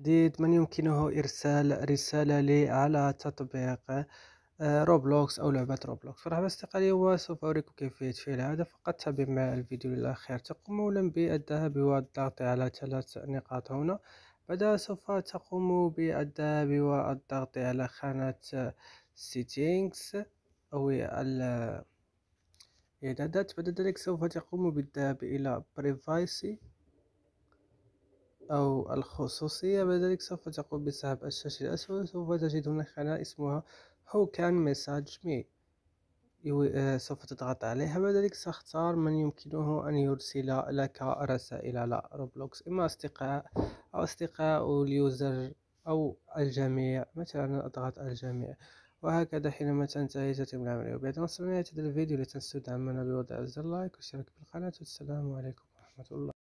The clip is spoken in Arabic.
جديد من يمكنه إرسال رسالة لي على تطبيق روبلوكس آه، أو لعبة روبلوكس فرحبا أصدقائي وسوف أريكم كيفية فعل هذا فقط تابع مع الفيديو إلى الأخير تقوم أولا بالذهاب والضغط على ثلاث نقاط هنا بعدها سوف تقوم بالذهاب والضغط على خانة سيتينجز أو الإعدادات بعد ذلك سوف تقوم بالذهاب إلى برايفاسي أو الخصوصية بذلك سوف تقوم بسحب الشاشة الأسفل سوف تجد هناك خانة اسمها هو كان message مي آه، سوف تضغط عليها بذلك ساختار ستختار من يمكنه أن يرسل لك رسائل على روبلوكس إما أصدقاء أو أصدقاء اليوزر أو الجميع مثلا أضغط الجميع وهكذا حينما تنتهي تتم العملية وبعد ما نهاية هذا الفيديو لا تنسوا دعمنا بوضع زر لايك والاشتراك بالقناة والسلام عليكم ورحمة الله